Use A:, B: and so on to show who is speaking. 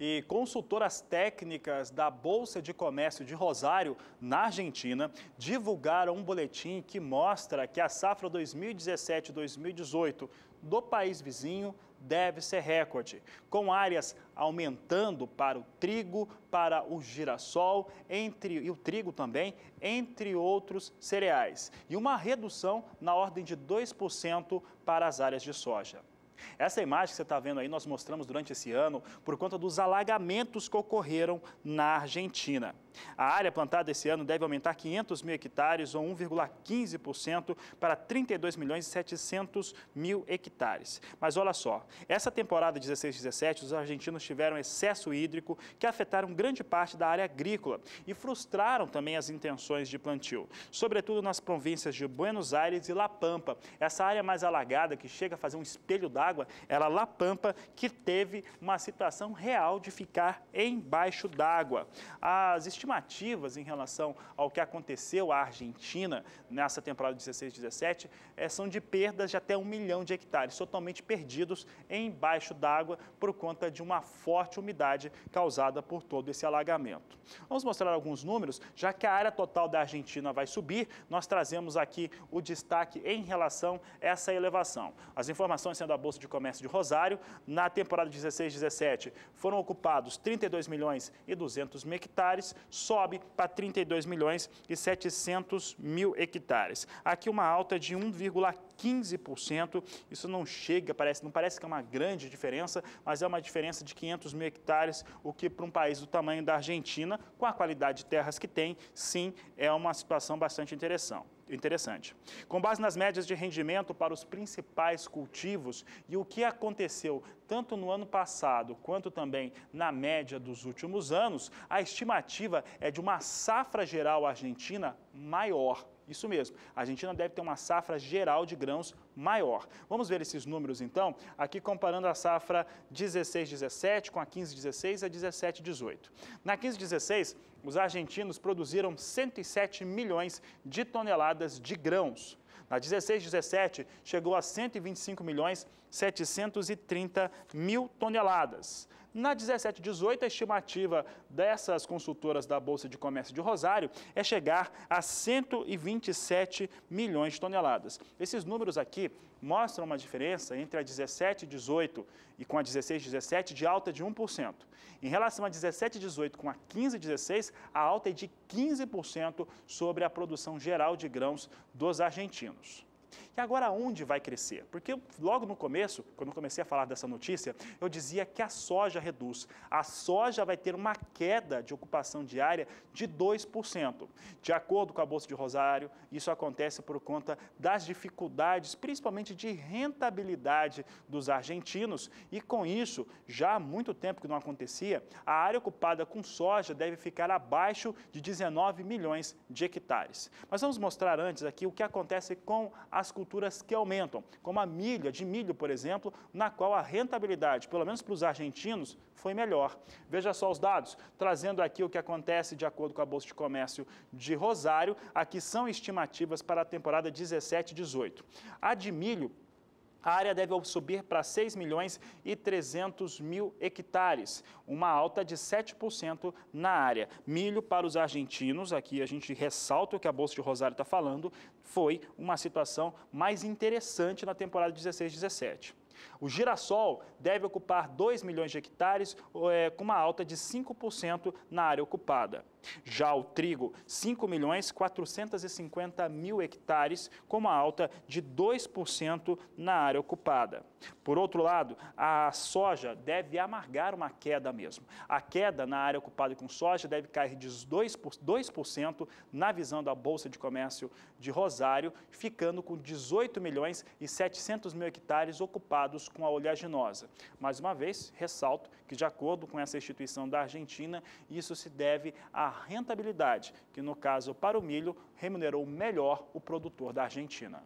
A: e consultoras técnicas da Bolsa de Comércio de Rosário, na Argentina, divulgaram um boletim que mostra que a safra 2017-2018 do país vizinho deve ser recorde, com áreas aumentando para o trigo, para o girassol, entre e o trigo também, entre outros cereais, e uma redução na ordem de 2% para as áreas de soja. Essa imagem que você está vendo aí, nós mostramos durante esse ano por conta dos alagamentos que ocorreram na Argentina. A área plantada esse ano deve aumentar 500 mil hectares, ou 1,15%, para 32 milhões e 700 mil hectares. Mas olha só, essa temporada 16-17, os argentinos tiveram excesso hídrico que afetaram grande parte da área agrícola e frustraram também as intenções de plantio, sobretudo nas províncias de Buenos Aires e La Pampa. Essa área mais alagada, que chega a fazer um espelho d'água, era La Pampa, que teve uma situação real de ficar embaixo d'água. As estimativas em relação ao que aconteceu à Argentina nessa temporada 16-17 é, eh, são de perdas de até um milhão de hectares, totalmente perdidos embaixo d'água por conta de uma forte umidade causada por todo esse alagamento. Vamos mostrar alguns números, já que a área total da Argentina vai subir, nós trazemos aqui o destaque em relação a essa elevação. As informações sendo da Bolsa de Comércio de Rosário, na temporada 16-17 foram ocupados 32 milhões e 200 mil hectares, sobe para 32 milhões e 700 mil hectares. Aqui uma alta de 1,15%. Isso não chega, parece, não parece que é uma grande diferença, mas é uma diferença de 500 mil hectares, o que para um país do tamanho da Argentina, com a qualidade de terras que tem, sim, é uma situação bastante interessante interessante. Com base nas médias de rendimento para os principais cultivos e o que aconteceu tanto no ano passado quanto também na média dos últimos anos, a estimativa é de uma safra geral argentina maior isso mesmo, a Argentina deve ter uma safra geral de grãos maior. Vamos ver esses números então, aqui comparando a safra 16-17 com a 15-16 a 17-18. Na 15-16, os argentinos produziram 107 milhões de toneladas de grãos. Na 16, 17, chegou a 125 milhões 730 mil toneladas. Na 1718, a estimativa dessas consultoras da Bolsa de Comércio de Rosário é chegar a 127 milhões de toneladas. Esses números aqui mostram uma diferença entre a 1718 e com a 1617 de alta de 1%. Em relação a 1718 com a 1516, a alta é de 15% sobre a produção geral de grãos dos argentinos. E agora onde vai crescer? Porque logo no começo, quando comecei a falar dessa notícia, eu dizia que a soja reduz. A soja vai ter uma queda de ocupação diária de 2%. De acordo com a Bolsa de Rosário, isso acontece por conta das dificuldades, principalmente de rentabilidade dos argentinos, e com isso, já há muito tempo que não acontecia, a área ocupada com soja deve ficar abaixo de 19 milhões de hectares. Mas vamos mostrar antes aqui o que acontece com a as culturas que aumentam, como a milha de milho, por exemplo, na qual a rentabilidade, pelo menos para os argentinos, foi melhor. Veja só os dados, trazendo aqui o que acontece de acordo com a Bolsa de Comércio de Rosário, aqui são estimativas para a temporada 17-18. A de milho a área deve subir para 6 milhões e 300 mil hectares, uma alta de 7% na área. Milho para os argentinos, aqui a gente ressalta o que a Bolsa de Rosário está falando, foi uma situação mais interessante na temporada 16-17. O girassol deve ocupar 2 milhões de hectares, é, com uma alta de 5% na área ocupada. Já o trigo, 5 milhões 450 mil hectares, com uma alta de 2% na área ocupada. Por outro lado, a soja deve amargar uma queda mesmo. A queda na área ocupada com soja deve cair de 2%, 2% na visão da Bolsa de Comércio de Rosário, ficando com 18 milhões e 700 mil hectares ocupados com a oleaginosa. Mais uma vez, ressalto que, de acordo com essa instituição da Argentina, isso se deve à rentabilidade, que no caso para o milho remunerou melhor o produtor da Argentina.